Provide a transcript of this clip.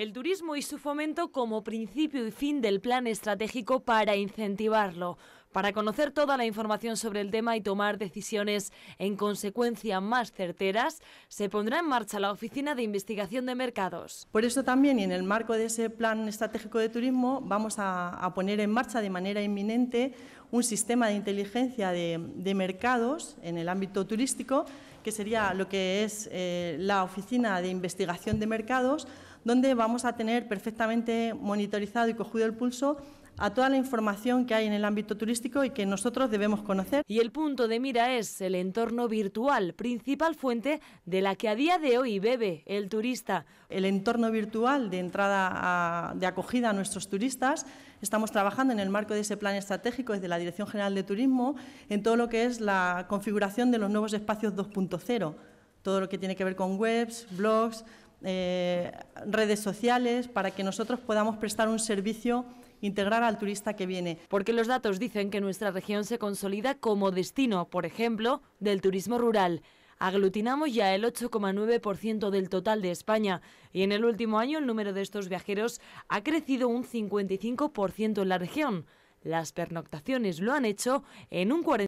el turismo y su fomento como principio y fin del plan estratégico para incentivarlo para conocer toda la información sobre el tema y tomar decisiones en consecuencia más certeras, se pondrá en marcha la Oficina de Investigación de Mercados. Por eso también, y en el marco de ese plan estratégico de turismo, vamos a, poner en marcha de manera inminente un sistema de inteligencia de, mercados en el ámbito turístico, que sería lo que es eh, la Oficina de Investigación de Mercados, donde vamos a tener perfectamente monitorizado y cogido el pulso a toda la información que hay en el ámbito turístico y que nosotros debemos conocer. Y el punto de mira es el entorno virtual, principal fuente de la que a día de hoy bebe el turista. El entorno virtual de entrada, de acogida a nuestros turistas, estamos trabajando en el marco de ese plan estratégico desde la Dirección General de Turismo en todo lo que es la configuración de los nuevos espacios 2.0, todo lo que tiene que ver con webs, blogs, eh, redes sociales, para que nosotros podamos prestar un servicio integrar al turista que viene. Porque los datos dicen que nuestra región se consolida como destino, por ejemplo, del turismo rural aglutinamos ya el 8,9% del total de España y en el último año el número de estos viajeros ha crecido un 55% en la región. Las pernoctaciones lo han hecho en un 40%.